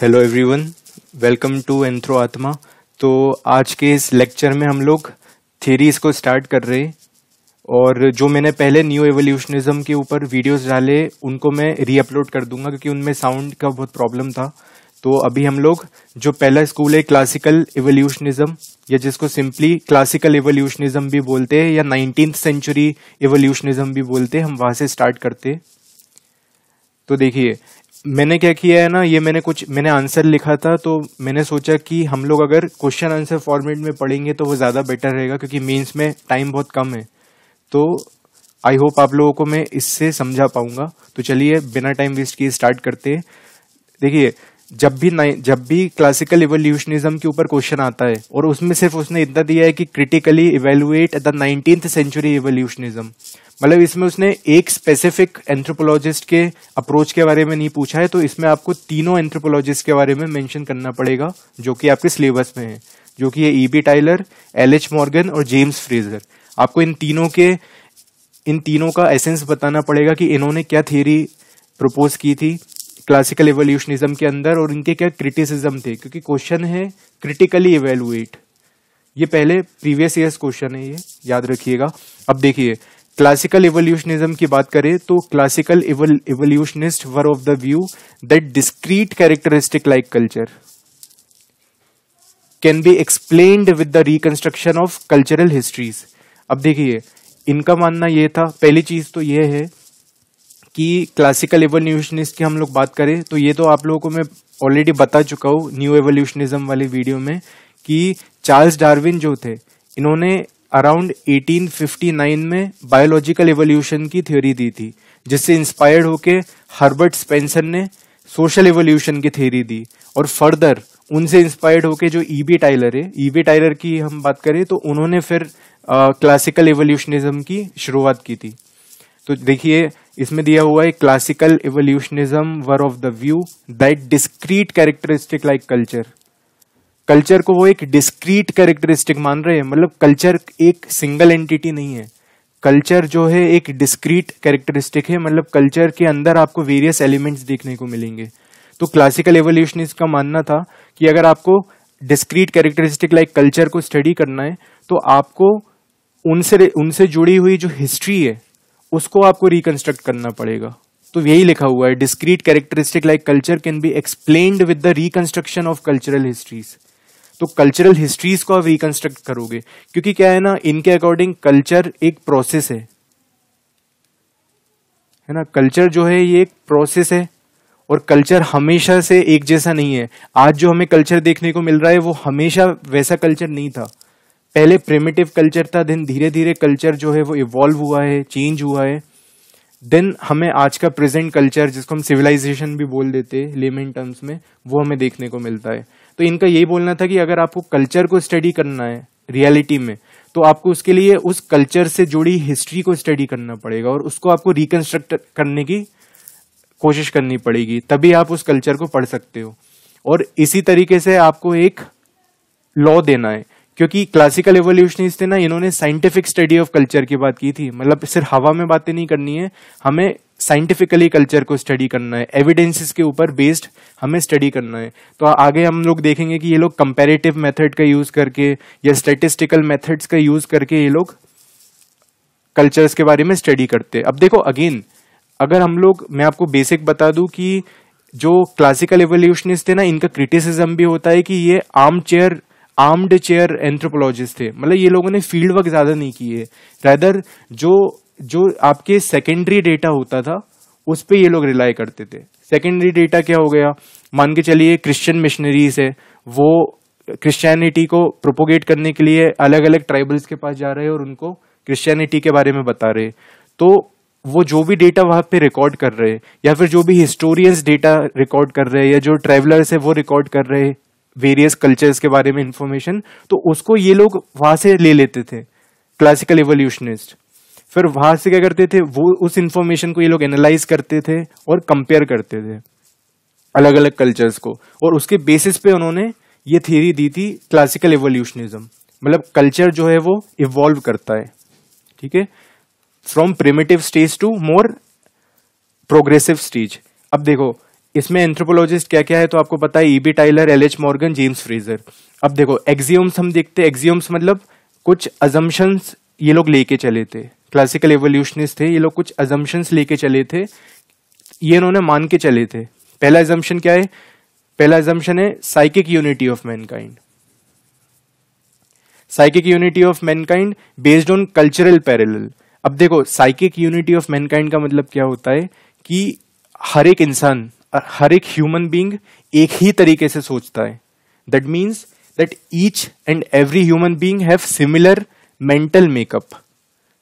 hello everyone welcome to anthro आत्मा तो आज के इस लेक्चर में हम लोग थेरीज को स्टार्ट कर रहे और जो मैंने पहले न्यू एवोल्यूशनिज्म के ऊपर वीडियोस डाले उनको मैं रीअपलोड कर दूंगा क्योंकि उनमें साउंड का बहुत प्रॉब्लम था तो अभी हम लोग जो पहला स्कूल है क्लासिकल एवोल्यूशनिज्म या जिसको सिंपली क्लासिकल एवोल्यूशनिज्म भी बोलते हैं या नाइनटीन सेंचुरी एवोल्यूशनिज्म भी बोलते हैं हम वहाँ से स्टार्ट करते तो देखिए मैंने क्या किया है ना ये मैंने कुछ मैंने आंसर लिखा था तो मैंने सोचा कि हम लोग अगर क्वेश्चन आंसर फॉर्मेट में पढ़ेंगे तो वो ज़्यादा बेटर रहेगा क्योंकि मेंस में टाइम बहुत कम है तो आई होप आप लोगों को मैं इससे समझा पाऊंगा तो चलिए बिना टाइम वेस्ट किए स्टार्ट करते हैं देखिए जब भी जब भी क्लासिकल इवोल्यूशनिज्म के ऊपर क्वेश्चन आता है और उसमें सिर्फ उसने इतना दिया है कि critically evaluate the nineteen century evolutionism मतलब इसमें उसने एक स्पेसिफिक एंथ्रोपोलॉजिस्ट के अप्रोच के बारे में नहीं पूछा है तो इसमें आपको तीनों एंथ्रोपोलॉजिस्ट के बारे में मेंशन करना पड़ेगा जो कि आपके सिलेबस में है जो कि है E B Tylor L H Morgan और जेम्स फ्रेजर आपको इन तीनों के इन तीनों का एसेंस बताना पड़ेगा कि इन्होंने क्या थियरी प्रपोज की थी क्लासिकल एवोल्यूशनिज्म के अंदर और इनके क्या क्रिटिसिज्म थे क्योंकि क्वेश्चन है क्रिटिकली एवेलुएट ये पहले प्रीवियस ईयर्स क्वेश्चन है ये याद रखिएगा अब देखिए क्लासिकल एवोल्यूशनिज्म की बात करें तो classical evolutionist were of the view that discrete characteristic like culture can be explain with the reconstruction of cultural histories अब देखिए इनका मानना यह था पहली चीज तो यह है कि क्लासिकल एवोल्यूशनिस्ट की हम लोग बात करें तो ये तो आप लोगों को मैं ऑलरेडी बता चुका हूँ न्यू एवोल्यूशनिज्म वाली वीडियो में कि चार्ल्स डार्विन जो थे इन्होंने अराउंड 1859 में बायोलॉजिकल एवोल्यूशन की थ्योरी दी थी जिससे इंस्पायर्ड होके हर्बर्ट स्पेंसर ने सोशल एवोल्यूशन की थ्योरी दी और फर्दर उनसे इंस्पायर्ड होके जो ईबी e टाइलर है ईबी e टाइलर की हम बात करें तो उन्होंने फिर क्लासिकल एवोल्यूशनिज्म की शुरुआत की थी तो देखिए इसमें दिया हुआ है classical evolutionism were of the view that discrete characteristic like culture culture को वो एक डिस्क्रीट कैरेक्टरिस्टिक मान रहे हैं मतलब कल्चर एक सिंगल एंटिटी नहीं है कल्चर जो है एक डिस्क्रीट कैरेक्टरिस्टिक है मतलब कल्चर के अंदर आपको वेरियस एलिमेंट्स देखने को मिलेंगे तो क्लासिकल एवोल्यूशनिस्ट का मानना था कि अगर आपको डिस्क्रीट कैरेक्टरिस्टिक लाइक कल्चर को स्टडी करना है तो आपको उनसे उनसे जुड़ी हुई जो हिस्ट्री है उसको आपको रिकंस्ट्रक्ट करना पड़ेगा तो यही लिखा हुआ है discrete characteristic like culture can be explain with the reconstruction of cultural histories तो कल्चरल हिस्ट्रीज को आप रिकंस्ट्रक्ट करोगे क्योंकि क्या है ना इनके अकॉर्डिंग कल्चर एक प्रोसेस है है ना कल्चर जो है ये एक प्रोसेस है और कल्चर हमेशा से एक जैसा नहीं है आज जो हमें कल्चर देखने को मिल रहा है वो हमेशा वैसा कल्चर नहीं था पहले प्रिमिटिव कल्चर था देन धीरे धीरे कल्चर जो है वो इवॉल्व हुआ है चेंज हुआ है देन हमें आज का प्रेजेंट कल्चर जिसको हम सिविलाइजेशन भी बोल देते हैं लेमेन टर्म्स में वो हमें देखने को मिलता है तो इनका यही बोलना था कि अगर आपको कल्चर को स्टडी करना है रियलिटी में तो आपको उसके लिए उस कल्चर से जुड़ी हिस्ट्री को स्टडी करना पड़ेगा और उसको आपको रिकन्स्ट्रक्ट करने की कोशिश करनी पड़ेगी तभी आप उस कल्चर को पढ़ सकते हो और इसी तरीके से आपको एक लॉ देना है क्योंकि क्लासिकल एवोल्यूशनिस्ट थे ना इन्होंने साइंटिफिक स्टडी ऑफ कल्चर की बात की थी मतलब सिर्फ हवा में बातें नहीं करनी है हमें साइंटिफिकली कल्चर को स्टडी करना है एविडेंसेस के ऊपर बेस्ड हमें स्टडी करना है तो आगे हम लोग देखेंगे कि ये लोग कंपेरेटिव मेथड का यूज करके या स्टेटिस्टिकल मेथड्स का यूज करके ये लोग कल्चर्स के बारे में स्टडी करते अब देखो अगेन अगर हम लोग मैं आपको बेसिक बता दूं कि जो क्लासिकल एवोल्यूशनिस्ट थे ना इनका क्रिटिसिज्म भी होता है कि ये armchair armed chair anthropologist थे मतलब ये लोगों ने फील्ड वर्क ज़्यादा नहीं किए रैदर जो जो आपके सेकेंडरी डेटा होता था उस पर ये लोग रिलाई करते थे सेकेंडरी डेटा क्या हो गया मान के चलिए क्रिश्चियन मिशनरीज है वो क्रिश्चियनिटी को प्रोपोगेट करने के लिए अलग अलग ट्राइबल्स के पास जा रहे हैं और उनको क्रिश्चियनिटी के बारे में बता रहे तो वो जो भी डेटा वहाँ पे रिकॉर्ड कर रहे हैं या फिर जो भी हिस्टोरियंस डेटा रिकॉर्ड कर रहे हैं या जो ट्रेवलर्स है वो रिकॉर्ड कर रहे हैं वेरियस कल्चर्स के बारे में इंफॉर्मेशन तो उसको ये लोग वहाँ से ले लेते थे क्लासिकल एवोल्यूशनिस्ट फिर वहाँ से क्या करते थे वो उस इंफॉर्मेशन को ये लोग एनालाइज करते थे और कंपेयर करते थे अलग अलग कल्चर्स को और उसके बेसिस पे उन्होंने ये थीरी दी थी क्लासिकल एवोल्यूशनिज्म मतलब कल्चर जो है वो इवॉल्व करता है ठीक है from primitive stage to more progressive stage अब देखो इसमें एंथ्रोपोलॉजिस्ट क्या क्या है तो आपको पता है E B Tylor L H Morgan James Frazer अब देखो एक्जियोम्स हम देखते हैं एक्जियोम्स मतलब कुछ अजम्पन्स ये लोग लेके चले थे क्लासिकल एवोल्यूशनिस्ट थे ये लोग कुछ अजम्पन्स लेके चले थे ये इन्होंने मान के चले थे पहला एजम्पन क्या है पहला एजम्पन है psychic unity of mankind psychic unity of mankind based on cultural parallel अब देखो साइकिक यूनिटी ऑफ मैनकाइंड का मतलब क्या होता है कि हर एक इंसान हर एक ह्यूमन बींग एक ही तरीके से सोचता है that means that each and every human being have similar mental makeup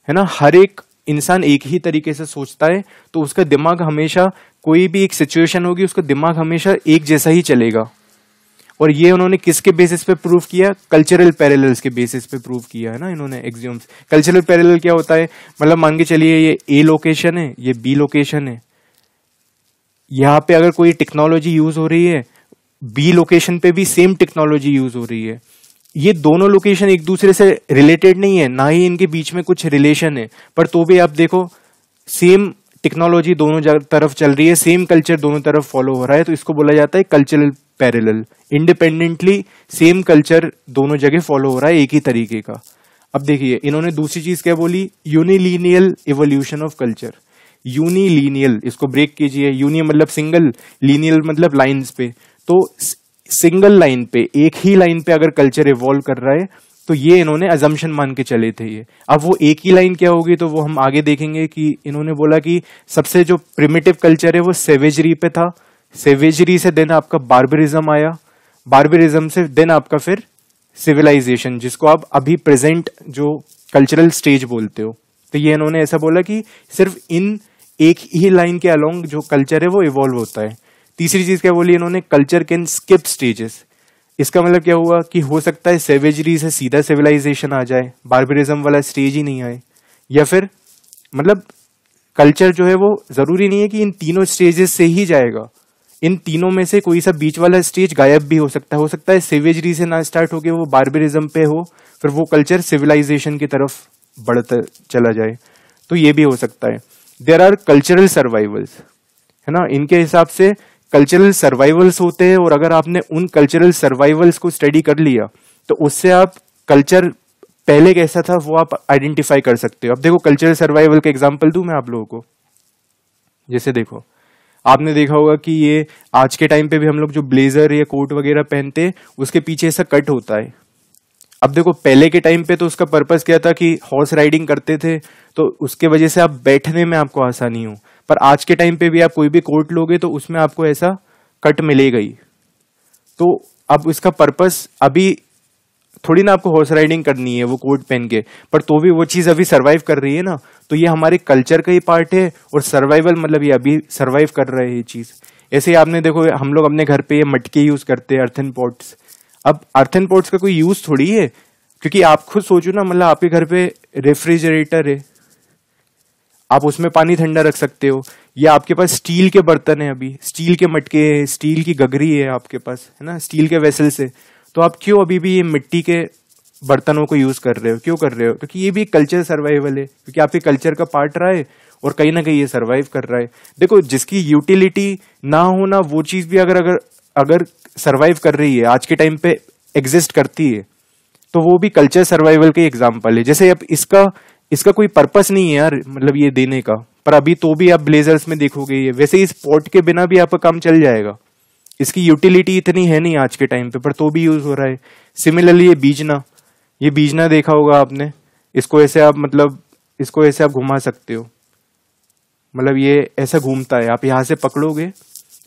है ना हर एक इंसान एक ही तरीके से सोचता है तो उसका दिमाग हमेशा कोई भी एक सिचुएशन होगी उसका दिमाग हमेशा एक जैसा ही चलेगा और ये उन्होंने किसके बेसिस पे प्रूव किया कल्चरल पैरेलल्स के बेसिस पे प्रूव किया है ना इन्होंने एग्जाम्स कल्चरल पैरेलल क्या होता है मतलब मान के चलिए ये ए लोकेशन है ये बी लोकेशन है यहाँ पे अगर कोई टेक्नोलॉजी यूज हो रही है बी लोकेशन पे भी सेम टेक्नोलॉजी यूज हो रही है ये दोनों लोकेशन एक दूसरे से रिलेटेड नहीं है ना ही इनके बीच में कुछ रिलेशन है पर तो भी आप देखो सेम टेक्नोलॉजी दोनों तरफ चल रही है सेम कल्चर दोनों तरफ फॉलो हो रहा है तो इसको बोला जाता है cultural parallel independently same culture दोनों जगह फॉलो हो रहा है एक ही तरीके का अब देखिए इन्होंने दूसरी चीज क्या बोली unilineal evolution of culture unilineal इसको ब्रेक कीजिए यूनि मतलब सिंगल लीनियल मतलब लाइंस पे तो सिंगल लाइन पे एक ही लाइन पे अगर कल्चर इवॉल्व कर रहा है तो ये इन्होंने अजम्पन मान के चले थे ये अब वो एक ही लाइन क्या होगी तो वो हम आगे देखेंगे कि इन्होंने बोला कि सबसे जो प्रिमेटिव कल्चर है वो सेवेजरी पे था सेवेजरी से देन आपका बार्बरिज्म आया बार्बरिज्म से देन आपका फिर सिविलाइजेशन जिसको आप अभी प्रेजेंट जो कल्चरल स्टेज बोलते हो तो ये इन्होंने ऐसा बोला कि सिर्फ इन एक ही लाइन के अलोंग जो कल्चर है वो इवॉल्व होता है तीसरी चीज क्या बोली इन्होंने कल्चर कैन स्किप स्टेजेस इसका मतलब क्या हुआ कि हो सकता है सेवेजरी से सीधा सिविलाइजेशन आ जाए बार्बरिज्म वाला स्टेज ही नहीं आए या फिर मतलब कल्चर जो है वो जरूरी नहीं है कि इन तीनों स्टेजेस से ही जाएगा इन तीनों में से कोई सा बीच वाला स्टेज गायब भी हो सकता है हो सकता है सेवेजरी से ना स्टार्ट होके वो बार्बरिज्म पे हो फिर वो कल्चर सिविलाइजेशन की तरफ बढ़ता चला जाए तो ये भी हो सकता है देर आर कल्चरल सर्वाइवल्स है ना इनके हिसाब से कल्चरल सर्वाइवल्स होते हैं और अगर आपने उन कल्चरल सर्वाइवल्स को स्टडी कर लिया तो उससे आप कल्चर पहले कैसा था वो आप आइडेंटिफाई कर सकते हो अब देखो कल्चरल सर्वाइवल का एग्जाम्पल दू मैं आप लोगों को जैसे देखो आपने देखा होगा कि ये आज के टाइम पे भी हम लोग जो ब्लेजर या कोट वगैरह पहनते हैं उसके पीछे ऐसा कट होता है अब देखो पहले के टाइम पे तो उसका पर्पस क्या था कि हॉर्स राइडिंग करते थे तो उसके वजह से आप बैठने में आपको आसानी हो पर आज के टाइम पे भी आप कोई भी कोर्ट लोगे तो उसमें आपको ऐसा कट मिलेगा ही तो अब इसका पर्पस अभी थोड़ी ना आपको हॉर्स राइडिंग करनी है वो कोट पहन के पर तो भी वो चीज़ अभी सर्वाइव कर रही है ना तो ये हमारे कल्चर का ही पार्ट है और सर्वाइवल मतलब ये अभी सर्वाइव कर रहे हैं ये चीज़ ऐसे ही आपने देखो हम लोग अपने घर पे ये मटके यूज़ करते हैं अर्थन पॉट्स अब अर्थन पोर्ट्स का कोई यूज थोड़ी है क्योंकि आप खुद सोचो ना मतलब आपके घर पे रेफ्रिजरेटर है आप उसमें पानी ठंडा रख सकते हो या आपके पास स्टील के बर्तन है अभी स्टील के मटके है स्टील की गगरी है आपके पास है ना स्टील के वेसल्स है तो आप क्यों अभी भी ये मिट्टी के बर्तनों को यूज कर रहे हो क्यों कर रहे हो क्योंकि ये भी कल्चर सर्वाइवल है क्योंकि आपके कल्चर का पार्ट रहा है और कहीं ना कहीं ये सर्वाइव कर रहा है देखो जिसकी यूटिलिटी ना हो ना वो चीज भी अगर अगर अगर सर्वाइव कर रही है आज के टाइम पे एग्जिस्ट करती है तो वो भी कल्चर सर्वाइवल के एग्जाम्पल है जैसे अब इसका इसका कोई पर्पस नहीं है यार मतलब ये देने का पर अभी तो भी आप ब्लेजर्स में देखोगे ये वैसे इस पॉट के बिना भी आपका काम चल जाएगा इसकी यूटिलिटी इतनी है नहीं आज के टाइम पे पर तो भी यूज हो रहा है सिमिलरली ये बीजना ये बीजना देखा होगा आपने इसको ऐसे आप मतलब इसको ऐसे आप घुमा सकते हो मतलब ये ऐसा घूमता है आप यहाँ से पकड़ोगे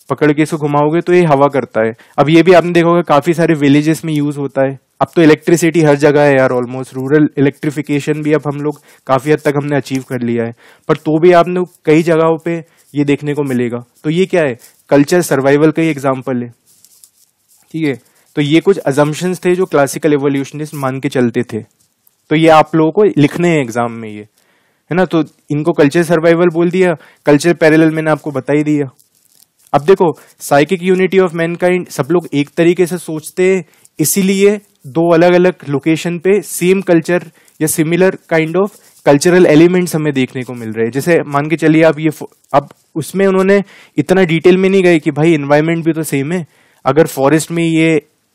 पकड़ के इसको घुमाओगे तो ये हवा करता है अब ये भी आपने देखा होगा काफी सारे विलेजेस में यूज होता है अब तो इलेक्ट्रिसिटी हर जगह है यार ऑलमोस्ट रूरल इलेक्ट्रिफिकेशन भी अब हम लोग काफी हद तक हमने अचीव कर लिया है पर तो भी आपने कई जगहों पे ये देखने को मिलेगा तो ये क्या है कल्चर सर्वाइवल का ही एग्जाम्पल है ठीक है तो ये कुछ अजम्पन थे जो क्लासिकल एवोल्यूशनिस्ट मान के चलते थे तो ये आप लोगों को लिखने हैं एग्जाम में ये है ना तो इनको कल्चर सर्वाइवल बोल दिया कल्चर पैरेलल मैंने आपको बता ही दिया अब देखो साइकिक यूनिटी ऑफ मैनकाइंड सब लोग एक तरीके से सोचते हैं इसीलिए दो अलग अलग लोकेशन पे सेम कल्चर या similar kind of cultural elements हमें देखने को मिल रहे हैं जैसे मान के चलिए आप ये अब उसमें उन्होंने इतना डिटेल में नहीं गए कि भाई इन्वायरमेंट भी तो सेम है अगर फॉरेस्ट में ये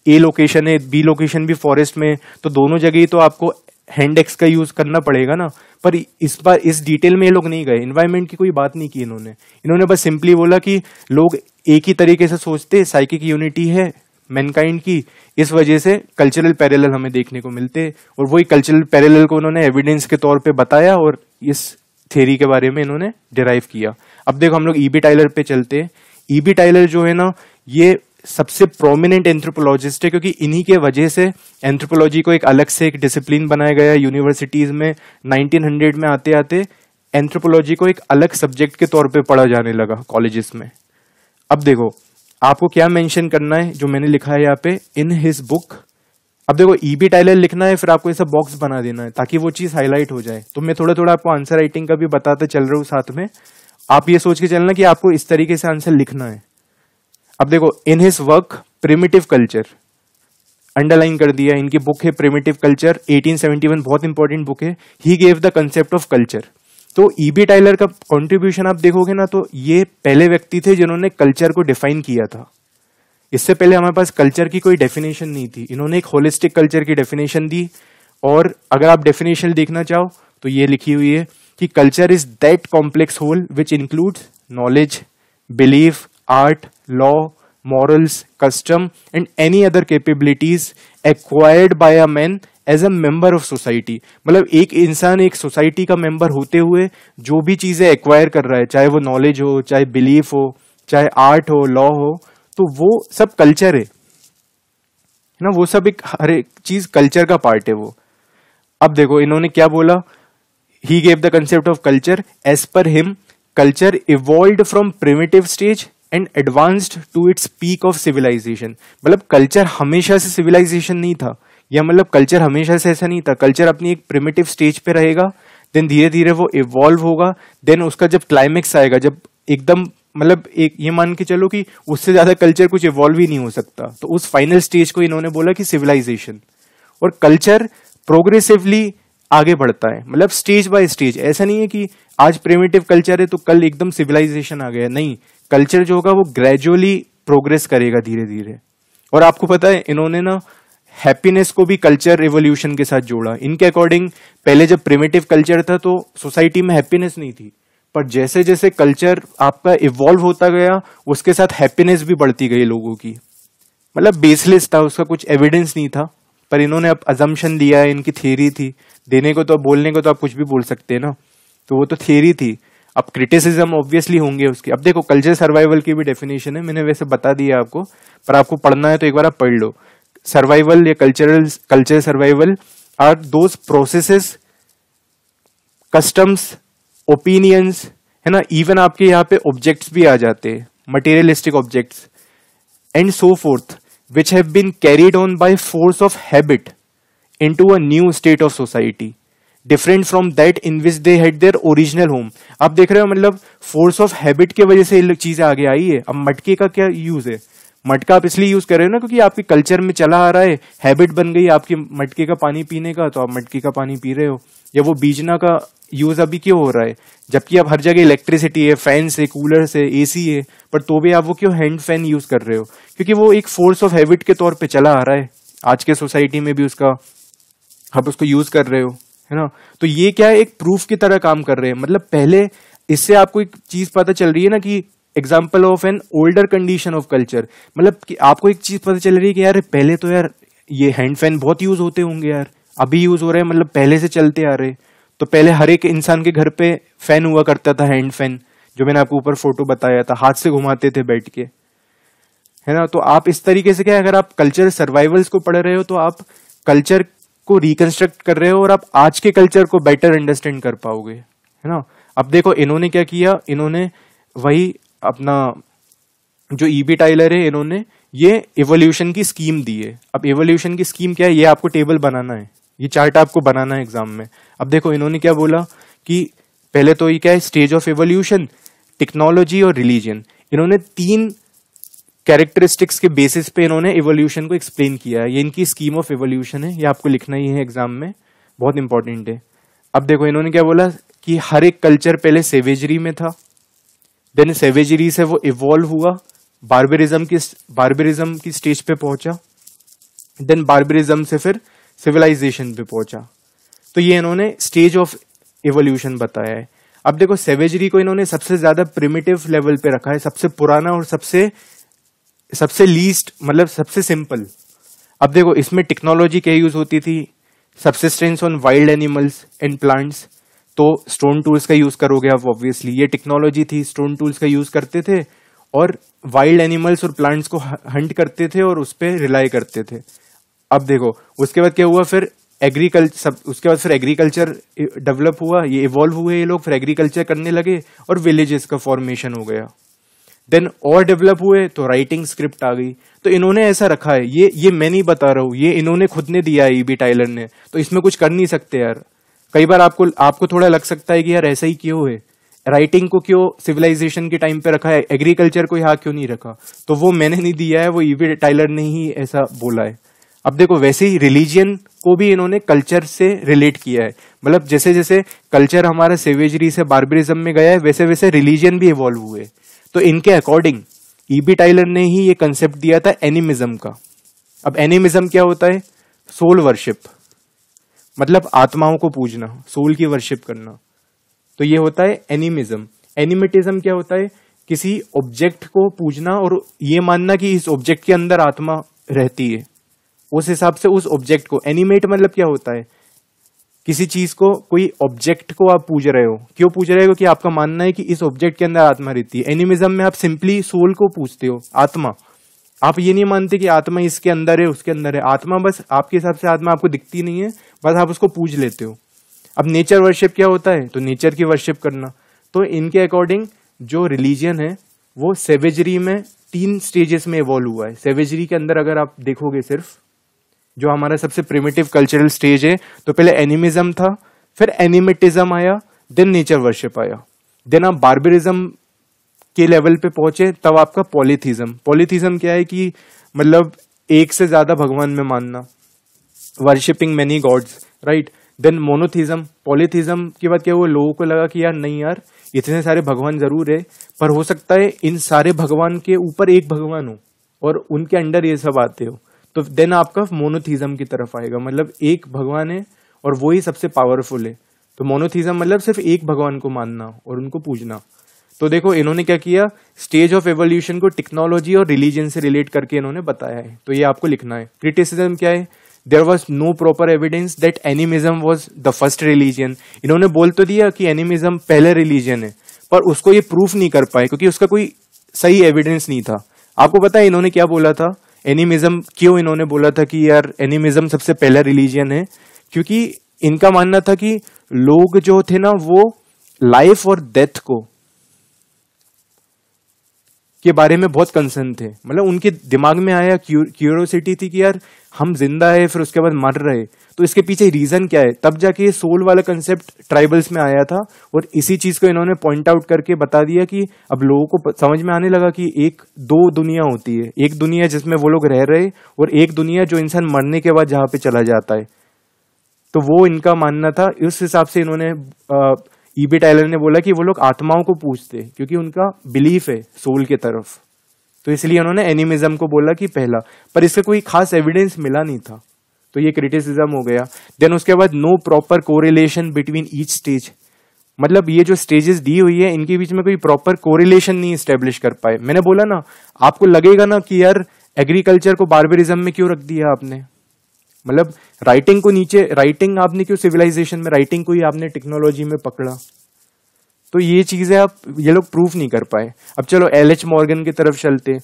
ए लोकेशन है बी लोकेशन भी फॉरेस्ट में तो दोनों जगह ही तो आपको हैंड एक्स का यूज करना पड़ेगा ना पर इस बार इस डिटेल में ये लोग नहीं गए इन्वायरमेंट की कोई बात नहीं की इन्होंने इन्होंने बस सिंपली बोला कि लोग एक ही तरीके से सोचते साइकिक यूनिटी है मैनकाइंड की इस वजह से कल्चरल पैरेलल हमें देखने को मिलते और वही कल्चरल पैरेलल को उन्होंने एविडेंस के तौर पे बताया और इस थेरी के बारे में इन्होंने डिराइव किया अब देखो हम लोग ईबी e टाइलर पे चलते हैं ईबी e टाइलर जो है ना ये सबसे प्रोमिनेंट एंथ्रोपोलॉजिस्ट है क्योंकि इन्हीं के वजह से एंथ्रोपोलॉजी को एक अलग से एक डिसिप्लिन बनाया गया यूनिवर्सिटीज में 1900 में आते आते एंथ्रोपोलॉजी को एक अलग सब्जेक्ट के तौर पे पढ़ा जाने लगा कॉलेजेस में अब देखो आपको क्या मेंशन करना है जो मैंने लिखा है यहाँ पे इन हिज बुक अब देखो ई बी टाइलर लिखना है फिर आपको ऐसा बॉक्स बना देना है ताकि वो चीज़ हाईलाइट हो जाए तो मैं थोड़ा थोड़ा आपको आंसर राइटिंग का भी बताते चल रहा हूँ साथ में आप ये सोच के चलना कि आपको इस तरीके से आंसर लिखना है अब देखो in his work primitive culture underline कर दिया इनकी बुक है प्रिमिटिव कल्चर 1871 बहुत इंपॉर्टेंट बुक है he gave the concept of culture तो ई बी टाइलर का कंट्रीब्यूशन आप देखोगे ना तो ये पहले व्यक्ति थे जिन्होंने कल्चर को डिफाइन किया था इससे पहले हमारे पास कल्चर की कोई डेफिनेशन नहीं थी इन्होंने एक होलिस्टिक कल्चर की डेफिनेशन दी और अगर आप डेफिनेशन देखना चाहो तो ये लिखी हुई है कि culture is that complex whole which includes knowledge belief art law, morals, custom, and any other capabilities acquired by a man as a member of society मतलब एक इंसान एक सोसाइटी का मेंबर होते हुए जो भी चीज़ें एक्वायर कर रहा है चाहे वो नॉलेज हो चाहे बिलीफ हो चाहे आर्ट हो लॉ हो तो वो सब कल्चर है ना वो सब एक हर एक चीज़ कल्चर का पार्ट है वो अब देखो इन्होंने क्या बोला he gave the concept of culture as per him culture evolve from primitive stage and advanced to its peak of civilization मतलब कल्चर हमेशा से सिविलाइजेशन नहीं था या मतलब कल्चर हमेशा से ऐसा नहीं था कल्चर अपनी एक प्रिमेटिव स्टेज पे रहेगा देन धीरे धीरे वो इवॉल्व होगा देन उसका जब क्लाइमेक्स आएगा जब एकदम मतलब एक ये मान के चलो कि उससे ज्यादा कल्चर कुछ इवॉल्व ही नहीं हो सकता तो उस फाइनल स्टेज को इन्होंने बोला कि सिविलाइजेशन और कल्चर प्रोग्रेसिवली आगे बढ़ता है मतलब स्टेज बाय स्टेज ऐसा नहीं है कि आज प्रेमेटिव कल्चर है तो कल एकदम सिविलाइजेशन आ गया नहीं कल्चर जो होगा वो ग्रेजुअली प्रोग्रेस करेगा धीरे धीरे और आपको पता है इन्होंने ना हैप्पीनेस को भी कल्चर रिवोल्यूशन के साथ जोड़ा इनके अकॉर्डिंग पहले जब प्रिमेटिव कल्चर था तो सोसाइटी में हैप्पीनेस नहीं थी पर जैसे जैसे कल्चर आपका इवॉल्व होता गया उसके साथ हैप्पीनेस भी बढ़ती गई लोगों की मतलब बेसलेस था उसका कुछ एविडेंस नहीं था पर इन्होंने अब अजम्पन लिया है इनकी थियरी थी देने को तो बोलने को तो आप कुछ भी बोल सकते हैं ना तो वो तो थियरी थी अब क्रिटिसिज्म ऑब्वियसली होंगे उसके अब देखो कल्चर सर्वाइवल की भी डेफिनेशन है मैंने वैसे बता दिया आपको पर आपको पढ़ना है तो एक बार आप पढ़ लो सर्वाइवल या cultural culture survival are those process customs opinions है ना इवन आपके यहाँ पे ऑब्जेक्ट्स भी आ जाते हैं materialistic objects and so forth which have been carried on by force of habit into a new state of society different from that in which they had their original home आप देख रहे हो मतलब force of habit के वजह से चीजें आगे आई है अब मटके का क्या यूज है मटका आप इसलिए यूज कर रहे हो ना क्योंकि आपके कल्चर में चला आ रहा है हैबिट बन गई आपके मटके का पानी पीने का तो आप मटके का पानी पी रहे हो या वो बीजना का यूज अभी क्यों हो रहा है जबकि आप हर जगह इलेक्ट्रिसिटी है फैन है कूलर से एसी है पर तो भी आप वो क्यों हैंड फैन यूज कर रहे हो क्योंकि वो एक फोर्स ऑफ हैबिट के तौर पर चला आ रहा है आज के सोसाइटी में भी उसका आप उसको यूज कर रहे हो है ना तो ये क्या है एक प्रूफ की तरह काम कर रहे हैं मतलब पहले इससे आपको एक चीज पता चल रही है ना कि example of an older condition of culture मतलब कि आपको एक चीज पता चल रही है कि यार पहले तो यार ये हैंड फैन बहुत यूज होते होंगे यार अभी यूज हो रहे हैं मतलब पहले से चलते आ रहे तो पहले हर एक इंसान के घर पे फैन हुआ करता था हैंड फैन जो मैंने आपको ऊपर फोटो बताया था हाथ से घुमाते थे बैठ के है ना तो आप इस तरीके से क्या अगर आप कल्चर सर्वाइवल्स को पढ़ रहे हो तो आप कल्चर को रिकंस्ट्रक्ट कर रहे हो और आप आज के कल्चर को बेटर अंडरस्टैंड कर पाओगे है ना अब देखो इन्होंने क्या किया इन्होंने वही अपना जो ईबी e टाइलर है इन्होंने ये एवोल्यूशन की स्कीम दी है अब एवोल्यूशन की स्कीम क्या है ये आपको टेबल बनाना है ये चार्ट आपको बनाना है एग्जाम में अब देखो इन्होंने क्या बोला कि पहले तो ये क्या है स्टेज ऑफ एवोल्यूशन टेक्नोलॉजी और रिलीजन इन्होंने तीन कैरेक्टरिस्टिक्स के बेसिस पे इन्होंने एवोल्यूशन को एक्सप्लेन किया है ये इनकी स्कीम ऑफ एवोल्यूशन है ये आपको लिखना ही है एग्जाम में बहुत इंपॉर्टेंट है अब देखो इन्होंने क्या बोला कि हर एक कल्चर पहले सेवेजरी में था देन सेवेजरी से वो इवॉल्व हुआ बार्बरिज्म की बार्बरिज्म की स्टेज पे पहुंचा देन बार्बरिज्म से फिर सिविलाइजेशन पे पहुंचा तो ये इन्होंने स्टेज ऑफ एवोल्यूशन बताया है अब देखो सेवेजरी को इन्होंने सबसे ज्यादा प्रिमिटिव लेवल पे रखा है सबसे पुराना और सबसे सबसे लीस्ट मतलब सबसे सिंपल अब देखो इसमें टेक्नोलॉजी क्या यूज होती थी subsistence on wild animals and plants तो स्टोन टूल्स का यूज करोगे आप ऑब्वियसली ये टेक्नोलॉजी थी स्टोन टूल्स का यूज करते थे और वाइल्ड एनिमल्स और प्लांट्स को हंट करते थे और उस पर रिलाई करते थे अब देखो उसके बाद क्या हुआ फिर एग्रीकल्चर सब उसके बाद फिर एग्रीकल्चर डेवलप हुआ ये इवॉल्व हुए ये लोग फिर एग्रीकल्चर करने लगे और विलेजेस का फॉर्मेशन हो गया देन और डेवलप हुए तो राइटिंग स्क्रिप्ट आ गई तो इन्होंने ऐसा रखा है ये ये मैं नहीं बता रहा हूँ ये इन्होंने खुद ने दिया है ईबी e टाइलर ने तो इसमें कुछ कर नहीं सकते यार कई बार आपको आपको थोड़ा लग सकता है कि यार ऐसा ही क्यों है राइटिंग को क्यों सिविलाइजेशन के टाइम पे रखा है एग्रीकल्चर को यहाँ क्यों नहीं रखा तो वो मैंने नहीं दिया है वो ईवी e टाइलर ने ही ऐसा बोला है अब देखो वैसे ही रिलीजियन को भी इन्होंने कल्चर से रिलेट किया है मतलब जैसे जैसे कल्चर हमारा सेवेजरी से बार्बरिज्म में गया है वैसे वैसे रिलीजियन भी इवॉल्व हुए तो इनके अकॉर्डिंग ईबी टाइलर ने ही ये कंसेप्ट दिया था एनिमिज्म का अब एनिमिज्म क्या होता है सोल वर्शिप मतलब आत्माओं को पूजना सोल की वर्शिप करना तो ये होता है एनिमिज्म एनिमिटिज्म क्या होता है किसी ऑब्जेक्ट को पूजना और ये मानना कि इस ऑब्जेक्ट के अंदर आत्मा रहती है उस हिसाब से उस ऑब्जेक्ट को एनिमेट मतलब क्या होता है किसी चीज को कोई ऑब्जेक्ट को आप पूज रहे हो क्यों पूज रहे हो क्योंकि आपका मानना है कि इस ऑब्जेक्ट के अंदर आत्मा रहती है एनिमिज्म में आप सिंपली सोल को पूछते हो आत्मा आप ये नहीं मानते कि आत्मा इसके अंदर है उसके अंदर है आत्मा बस आपके हिसाब से आत्मा आपको दिखती नहीं है बस आप उसको पूज लेते हो अब नेचर वर्शिप क्या होता है तो नेचर की वर्शिप करना तो इनके अकॉर्डिंग जो रिलीजन है वो सेवेजरी में तीन स्टेजेस में इवॉल्व हुआ है सेवेजरी के अंदर अगर आप देखोगे सिर्फ जो हमारा सबसे प्रिमिटिव कल्चरल स्टेज है तो पहले एनिमिज्म था फिर एनिमेटिज्म आया देन नेचर वर्शिप आया देन आप बार्बरिज्म के लेवल पे पहुंचे तब आपका पॉलिथिज्म पॉलिथिज्म क्या है कि मतलब एक से ज्यादा भगवान में मानना worshipping many gods right then monotheism polytheism के बाद क्या हुआ लोगों को लगा कि यार नहीं यार इतने सारे भगवान जरूर है पर हो सकता है इन सारे भगवान के ऊपर एक भगवान हो और उनके अंडर ये सब आते हो तो देन आपका मोनोथिज्म की तरफ आएगा मतलब एक भगवान है और वो ही सबसे पावरफुल है तो मोनोथीज्म मतलब सिर्फ एक भगवान को मानना और उनको पूजना तो देखो इन्होंने क्या किया स्टेज ऑफ एवोल्यूशन को टेक्नोलॉजी और रिलीजन से रिलेट करके इन्होंने बताया है तो ये आपको लिखना है क्रिटिसिज्म क्या है there was no proper evidence that animism was the first religion इन्होंने बोल तो दिया कि एनिमिज्म पहला रिलीजन है पर उसको ये प्रूफ नहीं कर पाए क्योंकि उसका कोई सही एविडेंस नहीं था आपको पता है इन्होंने क्या बोला था एनिमिज्म क्यों इन्होंने बोला था कि यार एनिमिज्म सबसे पहला रिलीजन है क्योंकि इनका मानना था कि लोग जो थे ना वो लाइफ और डेथ को के बारे में बहुत कंसर्न थे मतलब उनके दिमाग में आया क्यूरोसिटी थी कि यार हम जिंदा है फिर उसके बाद मर रहे तो इसके पीछे रीजन क्या है तब जाके ये सोल वाला कंसेप्ट ट्राइबल्स में आया था और इसी चीज को इन्होंने पॉइंट आउट करके बता दिया कि अब लोगों को समझ में आने लगा कि एक दो दुनिया होती है एक दुनिया जिसमें वो लोग रह रहे और एक दुनिया जो इंसान मरने के बाद जहां पे चला जाता है तो वो इनका मानना था उस हिसाब से इन्होंने ईबी टाइलर e ने बोला कि वो लोग आत्माओं को पूछते क्योंकि उनका बिलीफ है सोल के तरफ तो इसलिए उन्होंने एनिमिज्म को बोला कि पहला पर इसका कोई खास एविडेंस मिला नहीं था तो ये क्रिटिसिज्म हो गया देन उसके बाद no proper correlation between each stage मतलब ये जो स्टेजेस दी हुई है इनके बीच में कोई प्रॉपर कोरिलेशन नहीं स्टेब्लिश कर पाए मैंने बोला ना आपको लगेगा ना कि यार एग्रीकल्चर को बार्बरिज्म में क्यों रख दिया आपने मतलब राइटिंग को नीचे राइटिंग आपने क्यों सिविलाइजेशन में राइटिंग को ही आपने टेक्नोलॉजी में पकड़ा तो ये चीज़ें आप ये लोग प्रूफ नहीं कर पाए अब चलो एल एच मॉर्गन की तरफ चलते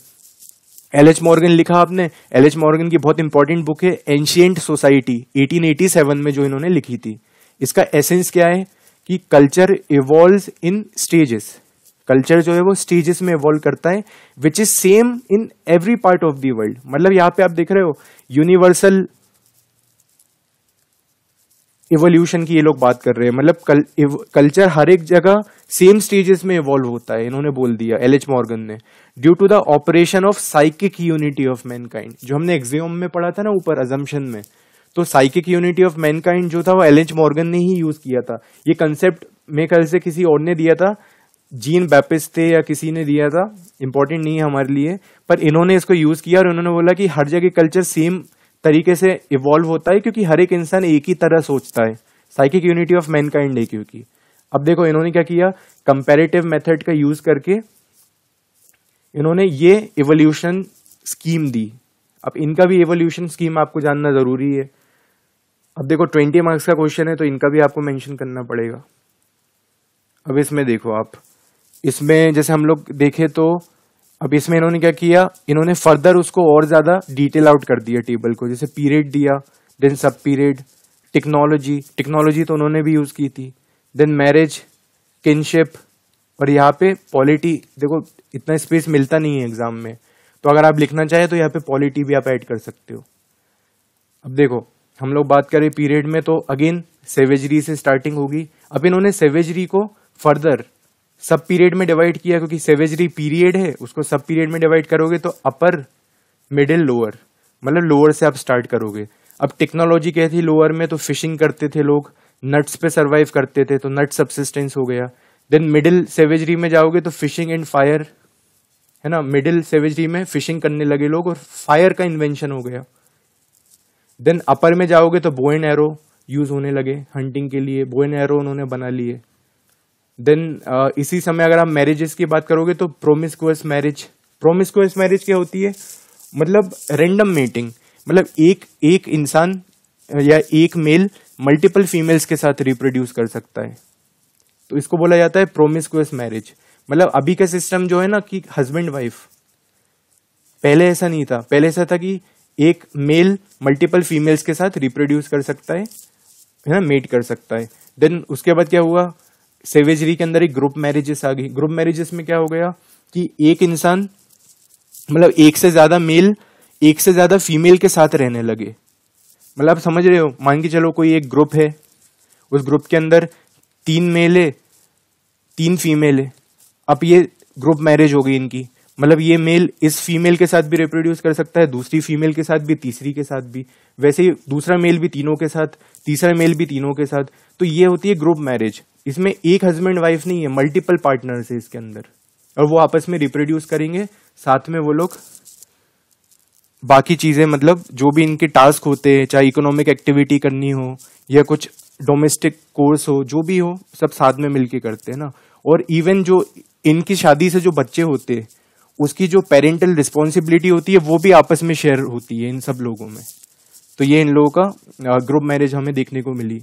एल एच मॉर्गन लिखा आपने एल एच मॉर्गन की बहुत इंपॉर्टेंट बुक है एंशियंट सोसाइटी 1887 में जो इन्होंने लिखी थी इसका एसेंस क्या है कि culture evolve in stages culture जो है वो स्टेजेस में इवॉल्व करता है which is same in every part of the world मतलब यहाँ पे आप देख रहे हो यूनिवर्सल इवोल्यूशन की ये लोग बात कर रहे हैं मतलब कल, कल्चर हर एक जगह सेम स्टेजेस में इवॉल्व होता है इन्होंने बोल दिया एल एच मॉर्गन ने due to the operation of psychic unity of mankind जो हमने एग्जियोम में पढ़ा था ना ऊपर अजम्पन में तो साइकिक यूनिटी ऑफ मैनकाइंड जो था वो एल एच मॉर्गन ने ही यूज किया था ये कंसेप्ट मे कल से किसी और ने दिया था जीन बैपिस थे या किसी ने दिया था इंपॉर्टेंट नहीं है हमारे लिए पर इन्होंने इसको यूज किया और उन्होंने बोला कि हर जगह कल्चर सेम तरीके से इवॉल्व होता है क्योंकि हर एक इंसान एक ही तरह सोचता है साइकिक यूनिटी ऑफ मैनकाइंड है क्योंकि अब देखो इन्होंने क्या किया कंपेरेटिव मेथड का यूज करके इन्होंने ये एवोल्यूशन स्कीम दी अब इनका भी एवोल्यूशन स्कीम आपको जानना जरूरी है अब देखो ट्वेंटी मार्क्स का क्वेश्चन है तो इनका भी आपको मेंशन करना पड़ेगा अब इसमें देखो आप इसमें जैसे हम लोग देखें तो अब इसमें इन्होंने क्या किया इन्होंने फर्दर उसको और ज्यादा डिटेल आउट कर दिया टेबल को जैसे पीरियड दिया देन सब पीरियड टेक्नोलॉजी टेक्नोलॉजी तो उन्होंने भी यूज की थी देन मैरिज किनशिप और यहाँ पे पॉलिटी देखो इतना स्पेस मिलता नहीं है एग्जाम में तो अगर आप लिखना चाहें तो यहाँ पे पॉलिटी भी आप ऐड कर सकते हो अब देखो हम लोग बात करें पीरियड में तो अगेन सेवेजरी से स्टार्टिंग होगी अब इन्होंने सेवेजरी को फर्दर सब पीरियड में डिवाइड किया क्योंकि सेवेजरी पीरियड है उसको सब पीरियड में डिवाइड करोगे तो अपर मिडिल लोअर मतलब लोअर से आप स्टार्ट करोगे अब टेक्नोलॉजी क्या थी लोअर में तो फिशिंग करते थे लोग नट्स पे सर्वाइव करते थे तो नट सब्सिस्टेंस हो गया देन मिडिल सेवेजरी में जाओगे तो फिशिंग एंड फायर है ना मिडिल सेवेजरी में फिशिंग करने लगे लोग और फायर का इन्वेंशन हो गया देन अपर में जाओगे तो बो एंड एरो यूज होने लगे हंटिंग के लिए बो एंड एरो उन्होंने बना लिए देन uh, इसी समय अगर आप मैरिजेस की बात करोगे तो प्रोमिसकुअस मैरिज प्रोमिसकुअस मैरिज क्या होती है मतलब रेंडम मेटिंग मतलब एक एक इंसान uh, या एक मेल मल्टीपल फीमेल्स के साथ रिप्रोड्यूस कर सकता है तो इसको बोला जाता है प्रोमिसकुअस मैरिज मतलब अभी का सिस्टम जो है ना कि हस्बैंड वाइफ पहले ऐसा नहीं था पहले ऐसा था कि एक मेल मल्टीपल फीमेल्स के साथ रिप्रोड्यूस कर सकता है है ना मेट कर सकता है देन उसके बाद क्या हुआ सेवेजरी के अंदर एक ग्रुप मैरिजेस आ गई ग्रुप मैरिजेस में क्या हो गया कि एक इंसान मतलब एक से ज्यादा मेल एक से ज्यादा फीमेल के साथ रहने लगे मतलब आप समझ रहे हो मान के चलो कोई एक ग्रुप है उस ग्रुप के अंदर तीन मेल है तीन फीमेल है अब ये ग्रुप मैरिज हो गई इनकी मतलब ये मेल इस फीमेल के साथ भी रिप्रोड्यूस कर सकता है दूसरी फीमेल के साथ भी तीसरी के साथ भी वैसे ही दूसरा मेल भी तीनों के साथ तीसरा मेल भी तीनों के साथ तो ये होती है ग्रुप मैरिज इसमें एक हस्बैंड वाइफ नहीं है मल्टीपल पार्टनर्स है इसके अंदर और वो आपस में रिप्रोड्यूस करेंगे साथ में वो लोग बाकी चीजें मतलब जो भी इनके टास्क होते हैं चाहे इकोनॉमिक एक्टिविटी करनी हो या कुछ डोमेस्टिक कोर्स हो जो भी हो सब साथ में मिलके करते हैं ना और इवन जो इनकी शादी से जो बच्चे होते हैं उसकी जो पेरेंटल रिस्पॉन्सिबिलिटी होती है वो भी आपस में शेयर होती है इन सब लोगों में तो ये इन लोगों का ग्रुप मैरिज हमें देखने को मिली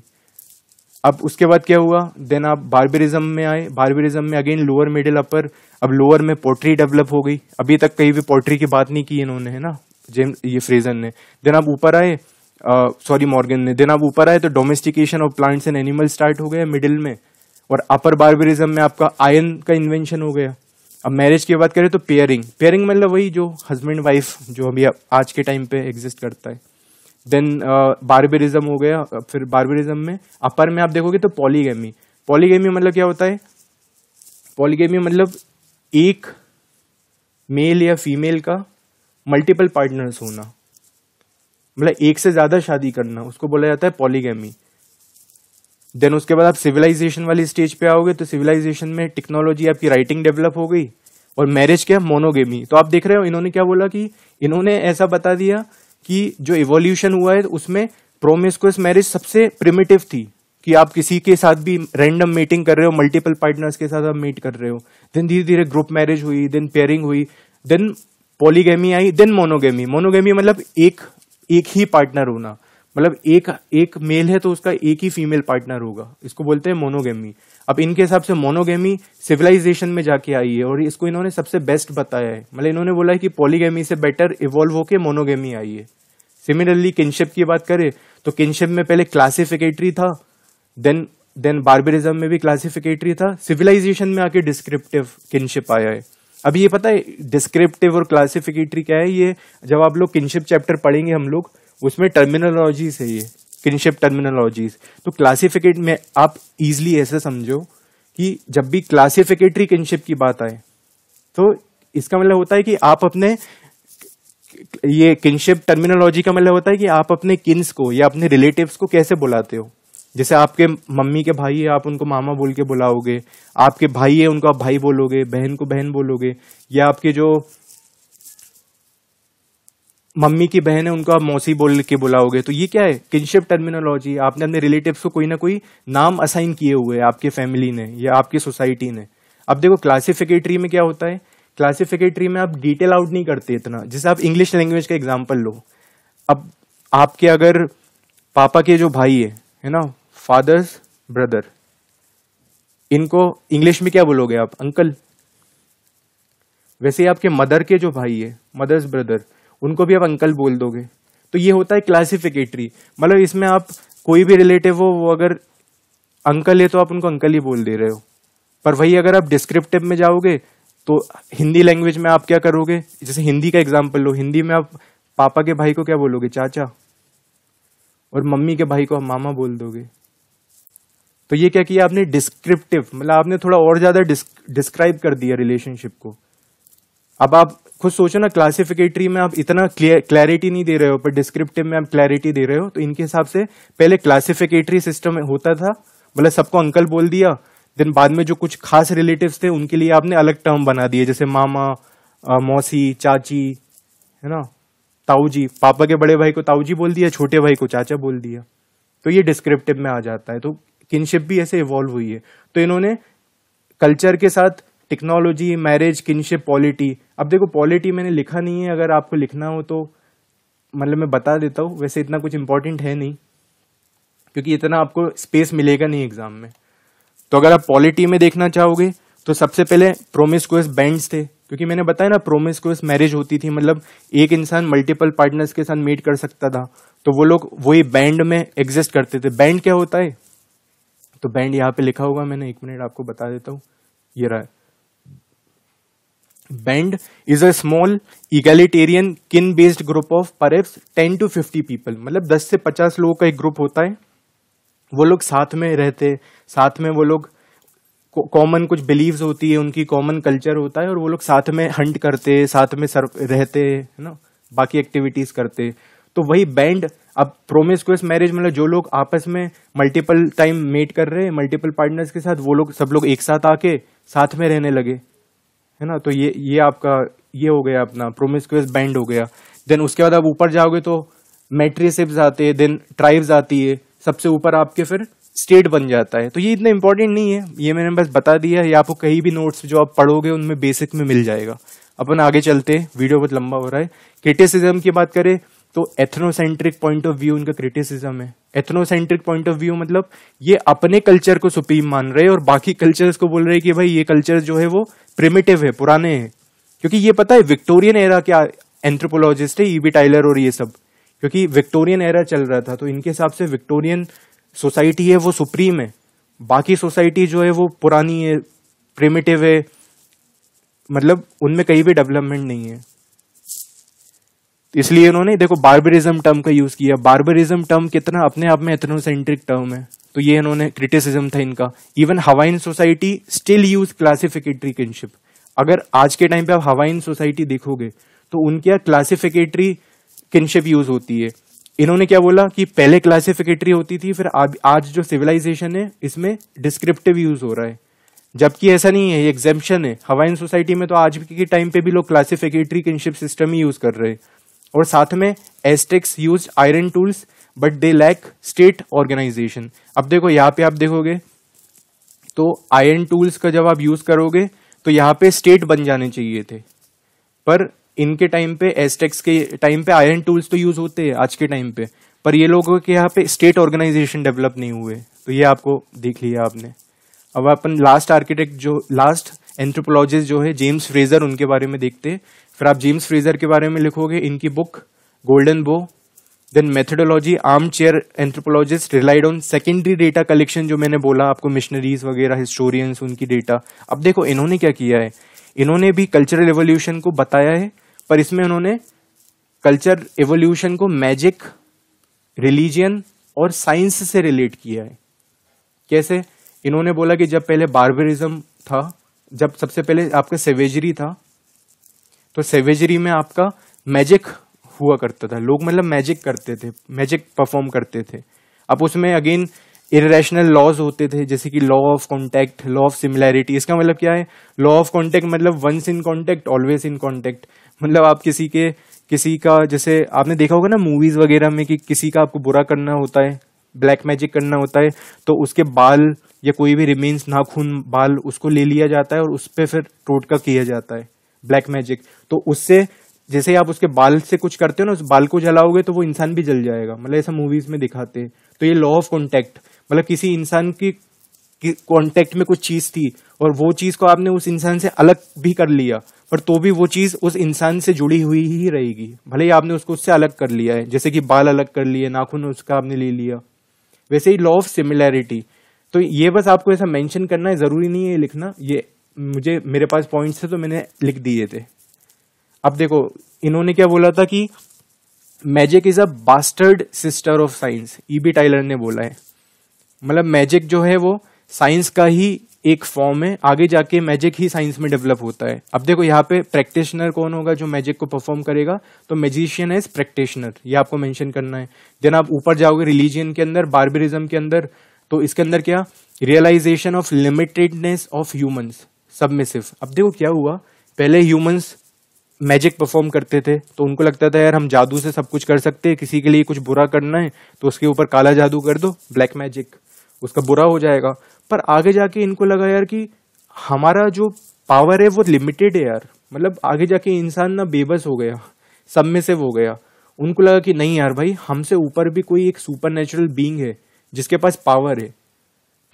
अब उसके बाद क्या हुआ देन आप बारबेरिज्म में आए बारबेरिज्म में अगेन लोअर मिडिल अपर अब लोअर में पोट्री डेवलप हो गई अभी तक कहीं भी पोट्री की बात नहीं की इन्होंने है ना जेम ये फ्रेजन ने देन आप ऊपर आए सॉरी मॉर्गन ने देन आप ऊपर आए तो domestication of plants and animal start हो गया मिडिल में और अपर बारबेरिज्म में आपका आयन का इन्वेंशन हो गया अब मैरिज की बात करें तो पेयरिंग पेयरिंग मतलब वही जो हस्बैंड वाइफ जो अभी आज के टाइम पे एग्जिस्ट करता है देन बारबेरिज्म uh, हो गया uh, फिर बारबेरिज्म में अपर में आप देखोगे तो पॉलीगेमी पॉलीगेमी मतलब क्या होता है पॉलीगेमी मतलब एक मेल या फीमेल का मल्टीपल पार्टनर्स होना मतलब एक से ज़्यादा शादी करना उसको बोला जाता है पॉलीगेमी देन उसके बाद आप सिविलाइजेशन वाली स्टेज पे आओगे तो सिविलाइजेशन में टेक्नोलॉजी आपकी राइटिंग डेवलप हो गई और मैरिज क्या मोनोगेमी तो आप देख रहे हो इन्होंने क्या बोला कि इन्होंने ऐसा बता दिया कि जो इवोल्यूशन हुआ है उसमें प्रोमिस्कुअस मैरिज सबसे प्रिमिटिव थी कि आप किसी के साथ भी रैंडम मीटिंग कर रहे हो मल्टीपल पार्टनर्स के साथ आप मीट कर रहे हो देन धीरे धीरे ग्रुप मैरिज हुई देन पेयरिंग हुई देन पॉलीगेमी आई देन मोनोगेमी मोनोगेमी मतलब एक एक ही पार्टनर होना मतलब एक एक मेल है तो उसका एक ही फीमेल पार्टनर होगा इसको बोलते हैं मोनोगेमी अब इनके हिसाब से मोनोगेमी सिविलाइजेशन में जाके आई है और इसको इन्होंने सबसे बेस्ट बताया है मतलब इन्होंने बोला है कि पॉलीगेमी से बेटर इवॉल्व होके मोनोगेमी आई है सिमिलरली किनशिप की बात करें तो किनशिप में पहले क्लासिफिकेटरी था देन देन बार्बरिज्म में भी क्लासिफिकेटरी था सिविलाइजेशन में आके डिस्क्रिप्टिव किनशिप आया है अब ये पता है डिस्क्रिप्टिव और क्लासिफिकेटरी क्या है ये जब आप लोग किनशिप चैप्टर पढ़ेंगे हम लोग उसमें टर्मिनोलॉजी से ये किनशिप टर्मिनोलॉजीज तो क्लासिफिकेट में आप इजली ऐसे समझो कि जब भी क्लासिफिकेटरी किनशिप की बात आए तो इसका मतलब होता है कि आप अपने ये किनशिप टर्मिनोलॉजी का मतलब होता है कि आप अपने किन्स को या अपने रिलेटिव्स को कैसे बुलाते हो जैसे आपके मम्मी के भाई है आप उनको मामा बोल के बुलाओगे आपके भाई है उनको आप भाई बोलोगे बहन को बहन बोलोगे या आपके जो मम्मी की बहन है उनको आप मौसी बोल के बुलाओगे तो ये क्या है किनशिप टर्मिनोलॉजी आपने अपने रिलेटिव्स को कोई ना कोई नाम असाइन किए हुए हैं आपके फैमिली ने या आपकी सोसाइटी ने अब देखो क्लासिफिकेटरी में क्या होता है क्लासिफिकेटरी में आप डिटेल आउट नहीं करते इतना जैसे आप इंग्लिश लैंग्वेज का एग्जाम्पल लो अब आपके अगर पापा के जो भाई है है ना फादर्स ब्रदर इनको इंग्लिश में क्या बोलोगे आप अंकल वैसे ही आपके मदर के जो भाई है मदर्स ब्रदर उनको भी आप अंकल बोल दोगे तो ये होता है क्लासिफिकेटरी मतलब इसमें आप कोई भी रिलेटिव हो वो अगर अंकल है तो आप उनको अंकल ही बोल दे रहे हो पर वही अगर आप डिस्क्रिप्टिव में जाओगे तो हिंदी लैंग्वेज में आप क्या करोगे जैसे हिंदी का एग्जाम्पल लो हिंदी में आप पापा के भाई को क्या बोलोगे चाचा और मम्मी के भाई को आप मामा बोल दोगे तो ये क्या किया आपने डिस्क्रिप्टिव मतलब आपने थोड़ा और ज्यादा डिस्क्राइब कर दिया रिलेशनशिप को अब आप खुद सोचो ना क्लासिफिकेटरी में आप इतना क्लैरिटी नहीं दे रहे हो पर डिस्क्रिप्टिव में आप क्लैरिटी दे रहे हो तो इनके हिसाब से पहले क्लासिफिकेटरी सिस्टम होता था मतलब सबको अंकल बोल दिया देन बाद में जो कुछ खास रिलेटिव थे उनके लिए आपने अलग टर्म बना दिए जैसे मामा आ, मौसी चाची है ना ताऊ जी पापा के बड़े भाई को ताऊ जी बोल दिया छोटे भाई को चाचा बोल दिया तो ये डिस्क्रिप्टिव में आ जाता है तो किनशिप भी ऐसे इवॉल्व हुई है तो इन्होंने कल्चर के साथ टेक्नोलॉजी मैरिज किनशिप पॉलिटी अब देखो पॉलिटी मैंने लिखा नहीं है अगर आपको लिखना हो तो मतलब मैं बता देता हूँ वैसे इतना कुछ इम्पोर्टेंट है नहीं क्योंकि इतना आपको स्पेस मिलेगा नहीं एग्जाम में तो अगर आप पॉलिटी में देखना चाहोगे तो सबसे पहले प्रोमिस कोस बैंड्स थे क्योंकि मैंने बताया ना प्रोमिस कोस मैरिज होती थी मतलब एक इंसान मल्टीपल पार्टनर्स के साथ मीट कर सकता था तो वो लोग वही बैंड में एग्जिस्ट करते थे बैंड क्या होता है तो बैंड यहाँ पे लिखा होगा मैंने एक मिनट आपको बता देता हूँ ये रहा है band is a small egalitarian kin based group of perhaps ten to fifty people मतलब दस से पचास लोगों का एक ग्रुप होता है वो लोग साथ में रहते साथ में वो लोग कॉमन कुछ बिलीव्स होती है उनकी कॉमन कल्चर होता है और वो लोग साथ में हंट करते साथ में सर रहते है ना बाकी एक्टिविटीज करते तो वही बैंड अब प्रोमिस को मैरिज मतलब जो लोग आपस में मल्टीपल टाइम मेट कर रहे हैं मल्टीपल पार्टनर्स के साथ वो लोग सब लोग एक साथ आके साथ में रहने लगे है ना तो ये ये आपका ये हो गया अपना प्रोमिस्क्यूस बैंड हो गया देन उसके बाद आप ऊपर जाओगे तो मेट्रीसिप्स आते हैं देन ट्राइब्स आती है सबसे ऊपर आपके फिर स्टेट बन जाता है तो ये इतना इंपॉर्टेंट नहीं है ये मैंने बस बता दिया है आपको कहीं भी नोट्स जो आप पढ़ोगे उनमें बेसिक में मिल जाएगा अपन आगे चलते हैं वीडियो बहुत लंबा हो रहा है क्रिटिसिज्म की बात करें तो एथनोसेंट्रिक पॉइंट ऑफ व्यू उनका क्रिटिसिज्म है एथनोसेंट्रिक पॉइंट ऑफ व्यू मतलब ये अपने कल्चर को सुप्रीम मान रहे हैं और बाकी कल्चर्स को बोल रहे हैं कि भाई ये कल्चर जो है वो प्रिमेटिव है पुराने हैं क्योंकि ये पता है विक्टोरियन एरा क्या एंथ्रोपोलॉजिस्ट है ईवी e टाइलर और ये सब क्योंकि विक्टोरियन एरा चल रहा था तो इनके हिसाब से विक्टोरियन सोसाइटी है वो सुप्रीम है बाकी सोसाइटी जो है वो पुरानी है प्रिमेटिव है मतलब उनमें कहीं भी डेवलपमेंट नहीं है इसलिए उन्होंने देखो बार्बरिज्म टर्म का यूज किया बार्बरिज्म टर्म कितना अपने आप में एथनोसेंट्रिक टर्म है तो ये इन्होंने क्रिटिसिज्म था इनका even Hawaiian society still use classificatory kinship अगर आज के टाइम पे आप हवाइन सोसाइटी देखोगे तो उनके यहाँ क्लासिफिकेटरी किनशिप यूज होती है इन्होंने क्या बोला कि पहले क्लासिफिकेटरी होती थी फिर आज जो सिविलाइजेशन है इसमें डिस्क्रिप्टिव यूज हो रहा है जबकि ऐसा नहीं है ये एग्जेम्पन है हवाइन सोसाइटी में तो आज के टाइम पे भी लोग क्लासिफिकेटरी किनशिप सिस्टम ही यूज कर रहे हैं और साथ में Aztecs use iron tools but they lack state organization अब देखो यहाँ पे आप देखोगे तो आयरन टूल्स का जब आप यूज़ करोगे तो यहाँ पे स्टेट बन जाने चाहिए थे पर इनके टाइम पे एस्टेक्स के टाइम पे आयरन टूल्स तो यूज़ होते हैं आज के टाइम पे पर ये लोगों के यहाँ पे स्टेट ऑर्गेनाइजेशन डेवलप नहीं हुए तो ये आपको देख लिया आपने अब अपन लास्ट आर्किटेक्ट जो लास्ट एंथ्रोपोलॉजिस्ट जो है जेम्स फ्रेजर उनके बारे में देखते हैं फिर आप जेम्स फ्रीजर के बारे में लिखोगे इनकी book golden bough then methodology armchair anthropologist relied on secondary data collection जो मैंने बोला आपको मिशनरीज वगैरह हिस्टोरियंस उनकी डेटा अब देखो इन्होंने क्या किया है इन्होंने भी कल्चरल एवोल्यूशन को बताया है पर इसमें उन्होंने कल्चर एवोल्यूशन को मैजिक रिलीजियन और साइंस से रिलेट किया है कैसे इन्होंने बोला कि जब पहले बार्बरिज्म था जब सबसे पहले आपका सेवेजरी था तो सेवेजरी में आपका मैजिक हुआ करता था लोग मतलब मैजिक करते थे मैजिक परफॉर्म करते थे अब उसमें अगेन इरेशनल लॉज होते थे जैसे कि law of contact law of similarity इसका मतलब क्या है लॉ ऑफ कॉन्टैक्ट मतलब once in contact always in contact मतलब आप किसी के किसी का जैसे आपने देखा होगा ना मूवीज वगैरह में कि किसी का आपको बुरा करना होता है ब्लैक मैजिक करना होता है तो उसके बाल या कोई भी रिमेन्स नाखून बाल उसको ले लिया जाता है और उस पर फिर टोटका किया जाता है ब्लैक मैजिक तो उससे जैसे आप उसके बाल से कुछ करते हो ना उस बाल को जलाओगे तो वो इंसान भी जल जाएगा मतलब ऐसा मूवीज में दिखाते हैं तो ये लॉ ऑफ कॉन्टेक्ट मतलब किसी इंसान की कॉन्टेक्ट में कुछ चीज थी और वो चीज को आपने उस इंसान से अलग भी कर लिया पर तो भी वो चीज उस इंसान से जुड़ी हुई ही रहेगी भले ही आपने उसको उससे अलग कर लिया है जैसे कि बाल अलग कर लिए नाखून उसका आपने ले लिया वैसे ही लॉ ऑफ सिमिलैरिटी तो ये बस आपको ऐसा मेंशन करना है जरूरी नहीं है लिखना ये मुझे मेरे पास पॉइंट्स थे तो मैंने लिख दिए थे अब देखो इन्होंने क्या बोला था कि magic is a bastard sister of science E B Tylor ने बोला है मतलब मैजिक जो है वो साइंस का ही एक फॉर्म है आगे जाके मैजिक ही साइंस में डेवलप होता है अब देखो यहाँ पे प्रैक्टिशनर कौन होगा जो मैजिक को परफॉर्म करेगा तो मैजिशियन एज प्रैक्टिशनर ये आपको मेंशन करना है देन आप ऊपर जाओगे रिलीजियन के अंदर बार्बरिज्म के अंदर तो इसके अंदर क्या realisation of limitedness of humans submissive अब देखो क्या हुआ पहले ह्यूमंस मैजिक परफॉर्म करते थे तो उनको लगता था यार हम जादू से सब कुछ कर सकते हैं किसी के लिए कुछ बुरा करना है तो उसके ऊपर काला जादू कर दो ब्लैक मैजिक उसका बुरा हो जाएगा पर आगे जाके इनको लगा यार कि हमारा जो पावर है वो लिमिटेड है यार मतलब आगे जाके इंसान ना बेबस हो गया सब में सेव हो गया उनको लगा कि नहीं यार भाई हमसे ऊपर भी कोई एक सुपर नेचुरल बींग है जिसके पास पावर है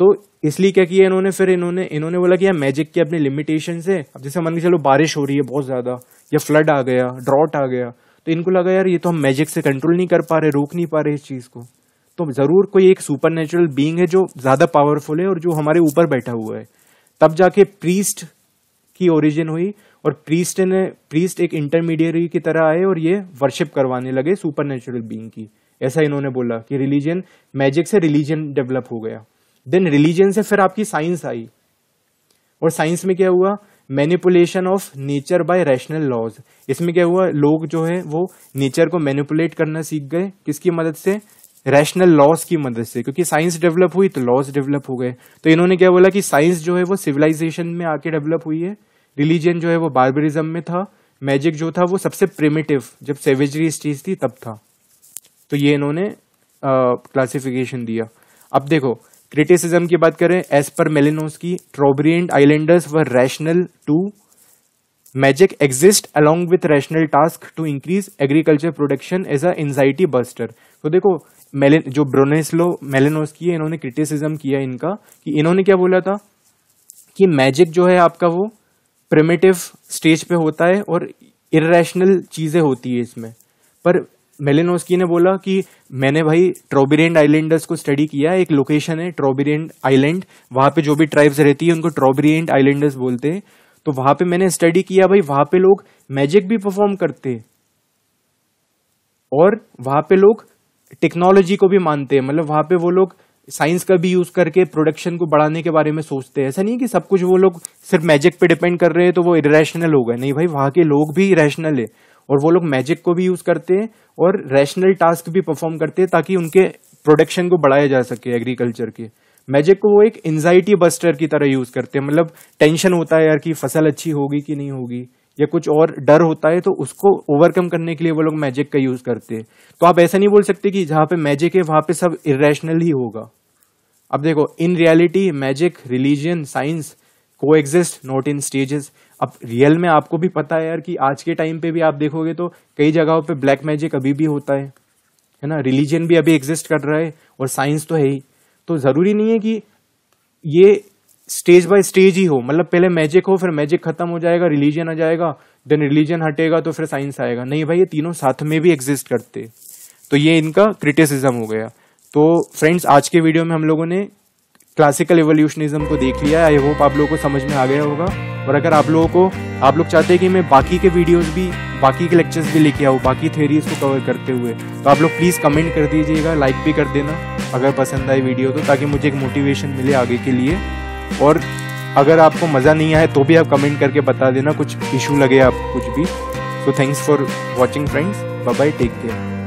तो इसलिए क्या किया इन्होंने फिर इन्होंने इन्होंने बोला कि यार मैजिक की अपनी लिमिटेशन है अब जैसे मान के चलो बारिश हो रही है बहुत ज़्यादा या फ्लड आ गया ड्रॉट आ गया तो इनको लगा यार ये तो हम मैजिक से कंट्रोल नहीं कर पा रहे रोक नहीं पा रहे इस चीज़ को तो ज़रूर कोई एक सुपर नेचुरल बींग है जो ज़्यादा पावरफुल है और जो हमारे ऊपर बैठा हुआ है तब जाके प्रीस्ट की ओरिजिन हुई और प्रीस्ट ने प्रीस्ट एक इंटरमीडियरी की तरह आए और ये वर्शिप करवाने लगे सुपर नेचुरल बींग की ऐसा इन्होंने बोला कि रिलीजन मैजिक से रिलीजन डेवलप हो गया देन रिलीजन से फिर आपकी साइंस आई और साइंस में क्या हुआ manipulation of nature by rational laws इसमें क्या हुआ लोग जो है वो नेचर को मैनिपुलेट करना सीख गए किसकी मदद से रैशनल लॉज की मदद से क्योंकि साइंस डेवलप हुई तो लॉज डेवलप हो गए तो इन्होंने क्या बोला कि साइंस जो है वो सिविलाइजेशन में आके डेवलप हुई है रिलीजन जो है वो बार्बरिज्म में था मैजिक जो था वो सबसे प्रिमेटिव जब सेवेजरी इस चीज थी तब था तो ये इन्होंने क्लासिफिकेशन दिया अब देखो क्रिटिसिज्म की बात करें एज पर मेलिनोस की Trobriand islanders were rational to magic exist along with rational task to increase agriculture production as a anxiety buster तो देखो मेलिन जो ब्रोनेस्लो मेलिनोस की है इन्होंने क्रिटिसिज्म किया इनका कि इन्होंने क्या बोला था कि मैजिक जो है आपका वो प्रिमेटिव स्टेज पे होता है और इरेशनल चीज़ें होती है इसमें पर मेलेनोस्की ने बोला कि मैंने भाई ट्रोबिरेंड आइलैंडर्स को स्टडी किया एक लोकेशन है ट्रोबिरेंड आइलैंड वहाँ पे जो भी ट्राइब्स रहती है उनको ट्रोबिरेंड आइलैंडर्स बोलते हैं तो वहाँ पे मैंने स्टडी किया भाई वहाँ पे लोग मैजिक भी परफॉर्म करते और वहाँ पे लोग टेक्नोलॉजी को भी मानते हैं मतलब वहाँ पे वो लोग साइंस का भी यूज करके प्रोडक्शन को बढ़ाने के बारे में सोचते हैं ऐसा नहीं है कि सब कुछ वो लोग सिर्फ मैजिक पे डिपेंड कर रहे हैं तो वो इरेशनल हो गए नहीं भाई वहाँ के लोग भी इरेशनल है और वो लोग मैजिक को भी यूज करते हैं और रैशनल टास्क भी परफॉर्म करते हैं ताकि उनके प्रोडक्शन को बढ़ाया जा सके एग्रीकल्चर के मैजिक को वो एक एंजाइटी बस्टर की तरह यूज करते हैं मतलब टेंशन होता है यार कि फसल अच्छी होगी कि नहीं होगी या कुछ और डर होता है तो उसको ओवरकम करने के लिए वो लोग मैजिक का यूज करते हैं तो आप ऐसा नहीं बोल सकते कि जहां पे मैजिक है वहां पे सब इरेशनल ही होगा अब देखो in reality magic religion science coexist not in stages अब रियल में आपको भी पता है यार कि आज के टाइम पे भी आप देखोगे तो कई जगहों पे ब्लैक मैजिक अभी भी होता है है ना रिलीजन भी अभी एग्जिस्ट कर रहा है और साइंस तो है ही तो ज़रूरी नहीं है कि ये स्टेज बाय स्टेज ही हो मतलब पहले मैजिक हो फिर मैजिक खत्म हो जाएगा रिलीजन आ जाएगा देन रिलीजन हटेगा तो फिर साइंस आएगा नहीं भाई ये तीनों साथ में भी एग्जिस्ट करते तो ये इनका क्रिटिसिज्म हो गया तो फ्रेंड्स आज के वीडियो में हम लोगों ने क्लासिकल एवोल्यूशनिज्म को देख लिया आई होप आप लोगों को समझ में आ गया होगा और अगर आप लोगों को आप लोग चाहते हैं कि मैं बाकी के वीडियोस भी बाकी के लेक्चर्स भी लेके आऊँ बाकी थेरीज को कवर करते हुए तो आप लोग प्लीज़ कमेंट कर दीजिएगा लाइक भी कर देना अगर पसंद आए वीडियो तो ताकि मुझे एक मोटिवेशन मिले आगे के लिए और अगर आपको मज़ा नहीं आए तो भी आप कमेंट करके बता देना कुछ इशू लगे आपको कुछ भी so thanks for watching friends bye take care